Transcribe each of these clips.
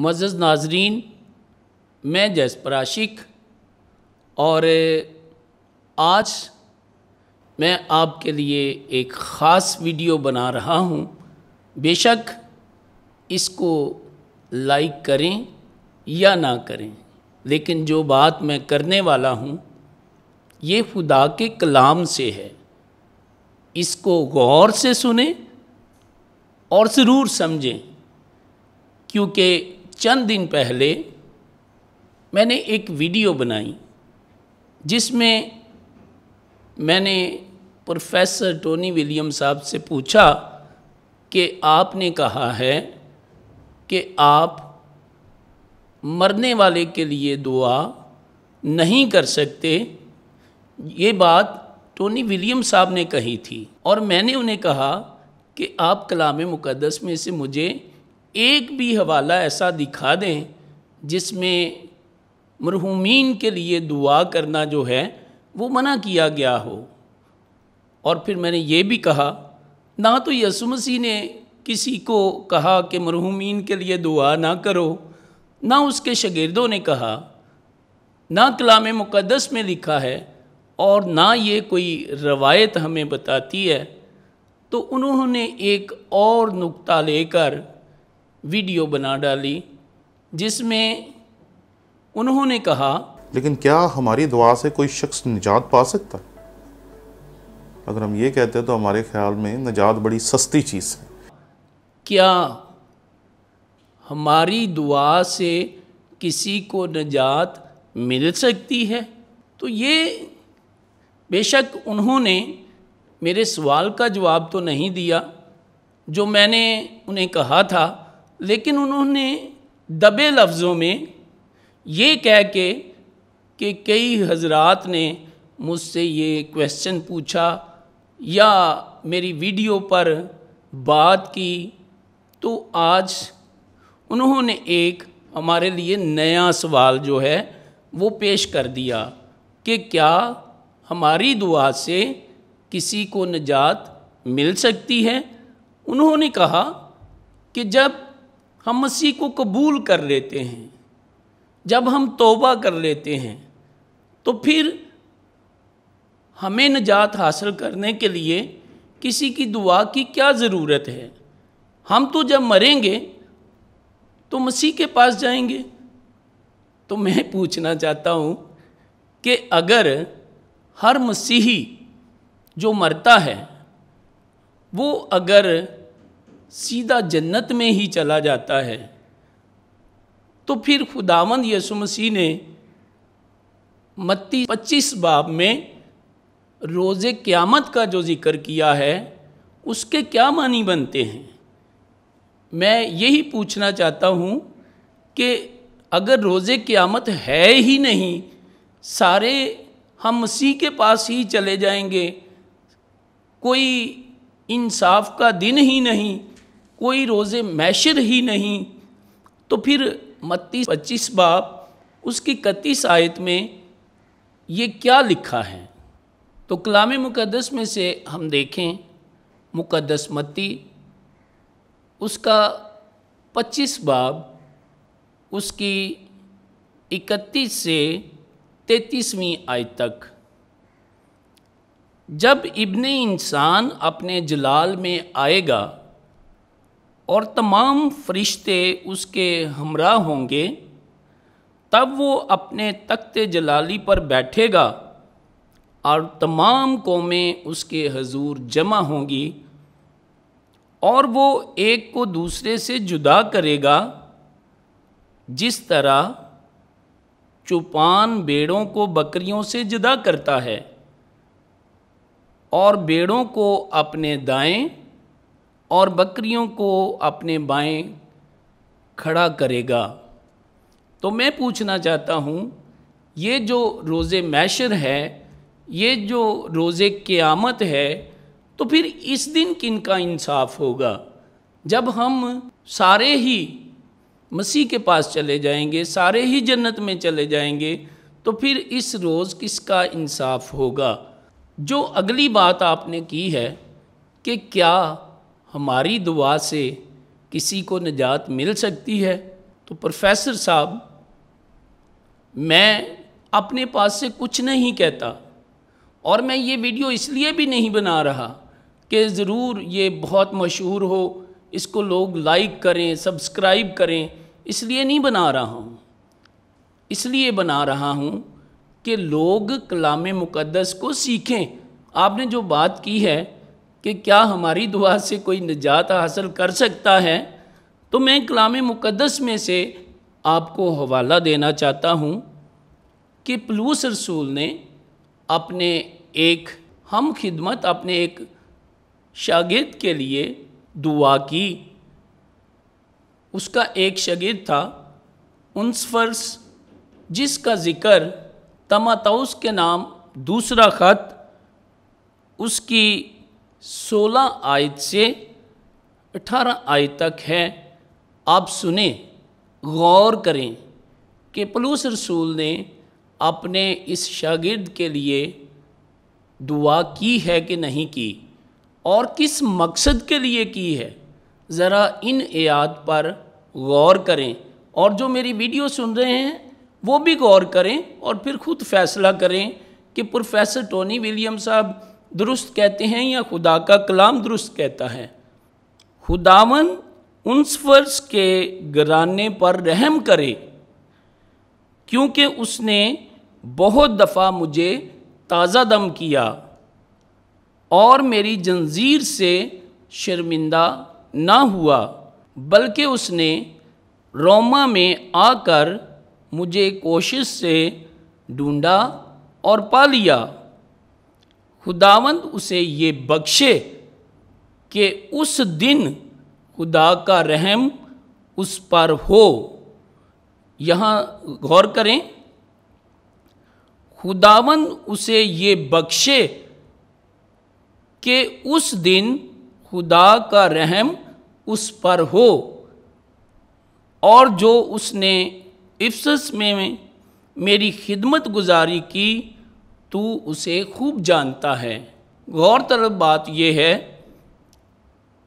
मज़ नाजरीन मैं जसपर आशिक और आज मैं आपके लिए एक ख़ास वीडियो बना रहा हूँ बेशक इसको लाइक करें या ना करें लेकिन जो बात मैं करने वाला हूँ ये खुदा के कलाम से है इसको गौर से सुने और ज़रूर समझें क्योंकि चंद दिन पहले मैंने एक वीडियो बनाई जिसमें मैंने प्रोफेसर टोनी विलियम साहब से पूछा कि आपने कहा है कि आप मरने वाले के लिए दुआ नहीं कर सकते ये बात टोनी विलियम साहब ने कही थी और मैंने उन्हें कहा कि आप कलाम मुकदस में से मुझे एक भी हवाला ऐसा दिखा दें जिसमें मरहूमिन के लिए दुआ करना जो है वो मना किया गया हो और फिर मैंने ये भी कहा ना तो यसु मसीह ने किसी को कहा कि मरहूमिन के लिए दुआ ना करो ना उसके शागिर्दों ने कहा ना कलाम मुक़दस में लिखा है और ना ये कोई रवायत हमें बताती है तो उन्होंने एक और नुक्ता लेकर वीडियो बना डाली जिसमें उन्होंने कहा लेकिन क्या हमारी दुआ से कोई शख्स निजात पा सकता अगर हम ये कहते हैं तो हमारे ख्याल में निजात बड़ी सस्ती चीज़ है क्या हमारी दुआ से किसी को निजात मिल सकती है तो ये बेशक उन्होंने मेरे सवाल का जवाब तो नहीं दिया जो मैंने उन्हें कहा था लेकिन उन्होंने दबे लफ्ज़ों में ये कह के कि कई हजरात ने मुझसे ये क्वेश्चन पूछा या मेरी वीडियो पर बात की तो आज उन्होंने एक हमारे लिए नया सवाल जो है वो पेश कर दिया कि क्या हमारी दुआ से किसी को निजात मिल सकती है उन्होंने कहा कि जब हम मसीह को कबूल कर लेते हैं जब हम तोबा कर लेते हैं तो फिर हमें निजात हासिल करने के लिए किसी की दुआ की क्या ज़रूरत है हम तो जब मरेंगे तो मसीह के पास जाएंगे तो मैं पूछना चाहता हूँ कि अगर हर मसीही जो मरता है वो अगर सीधा जन्नत में ही चला जाता है तो फिर खुदावंद यसु मसीह ने मत्ती पच्चीस बाब में रोज़े क़्यामत का जो ज़िक्र किया है उसके क्या मानी बनते हैं मैं यही पूछना चाहता हूँ कि अगर रोज़े क़्यामत है ही नहीं सारे हम मसीह के पास ही चले जाएंगे कोई इंसाफ का दिन ही नहीं कोई रोज़े मैशर ही नहीं तो फिर मत्तीस पच्चीस बाप उसकी इकतीस आयत में ये क्या लिखा है तो कलाम मुकदस में से हम देखें मुकदस मत्ती उसका पच्चीस बाब उसकी इकतीस से तैतीसवीं आयत तक जब इब्ने इंसान अपने जलाल में आएगा और तमाम फरिश्ते उसके हमरा होंगे तब वो अपने तख्त जलाली पर बैठेगा और तमाम कौमें उसके हजूर जमा होंगी और वो एक को दूसरे से जुदा करेगा जिस तरह चुपान बेड़ों को बकरियों से जुदा करता है और बेड़ों को अपने दाएं और बकरियों को अपने बाएं खड़ा करेगा तो मैं पूछना चाहता हूँ ये जो रोज़े मैशर है ये जो रोज़े क़यामत है तो फिर इस दिन किन का इंसाफ होगा जब हम सारे ही मसीह के पास चले जाएंगे सारे ही जन्नत में चले जाएंगे तो फिर इस रोज़ किसका इंसाफ होगा जो अगली बात आपने की है कि क्या हमारी दुआ से किसी को निजात मिल सकती है तो प्रोफेसर साहब मैं अपने पास से कुछ नहीं कहता और मैं ये वीडियो इसलिए भी नहीं बना रहा कि ज़रूर ये बहुत मशहूर हो इसको लोग लाइक करें सब्सक्राइब करें इसलिए नहीं बना रहा हूँ इसलिए बना रहा हूँ कि लोग कलाम मुक़दस को सीखें आपने जो बात की है कि क्या हमारी दुआ से कोई निजात हासिल कर सकता है तो मैं कलाम मुक़दस में से आपको हवाला देना चाहता हूँ कि पलूस रसूल ने अपने एक हम खिदमत अपने एक शागिद के लिए दुआ की उसका एक शगिर्द था उनसफर्स जिसका ज़िक्र तमातौस के नाम दूसरा ख़त उसकी सोलह आयत से अठारह आयत तक है आप सुने गौर करें कि पलूस रसूल ने अपने इस शागिर्द के लिए दुआ की है कि नहीं की और किस मकसद के लिए की है ज़रा इन याद पर गौर करें और जो मेरी वीडियो सुन रहे हैं वो भी गौर करें और फिर खुद फैसला करें कि प्रोफेसर टोनी विलियम साहब दुरुस्त कहते हैं या खुदा का कलाम दुरुस्त कहता है खुदावन उस फर्ज के गराने पर रहम करे क्योंकि उसने बहुत दफ़ा मुझे ताज़ा दम किया और मेरी जंजीर से शर्मिंदा ना हुआ बल्कि उसने रोमा में आकर मुझे कोशिश से ढूंढा और पा लिया खुदावंद उसे ये बख्शे कि उस दिन खुदा का रहम उस पर हो यहाँ गौर करें खुदावंद उसे ये बख्शे कि उस दिन खुदा का रहम उस पर हो और जो उसने इफ्स में मेरी खिदमत गुजारी की तू उसे खूब जानता है गौर बात यह है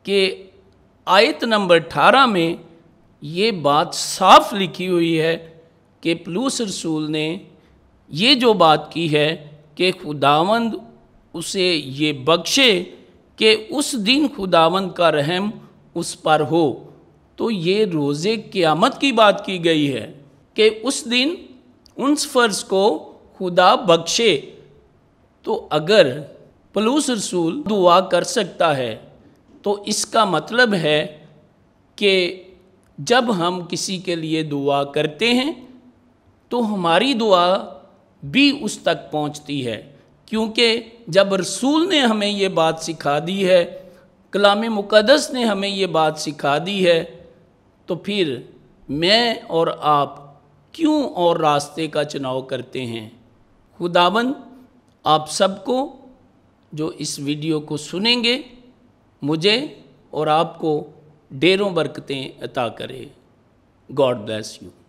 कि आयत नंबर अठारह में ये बात साफ लिखी हुई है कि पलूस रसूल ने ये जो बात की है कि खुदावंद उसे ये बख्शे कि उस दिन खुदावंद का रहम उस पर हो तो ये रोज़े क़्यामत की बात की गई है कि उस दिन उन फ़र्ज़ को खुदा बख्शे तो अगर पलूस रसूल दुआ कर सकता है तो इसका मतलब है कि जब हम किसी के लिए दुआ करते हैं तो हमारी दुआ भी उस तक पहुंचती है क्योंकि जब रसूल ने हमें ये बात सिखा दी है कलाम मुकदस ने हमें ये बात सिखा दी है तो फिर मैं और आप क्यों और रास्ते का चुनाव करते हैं खुदाबंद आप सबको जो इस वीडियो को सुनेंगे मुझे और आपको डेरों बरकतें अता करे गॉड ब्लेस यू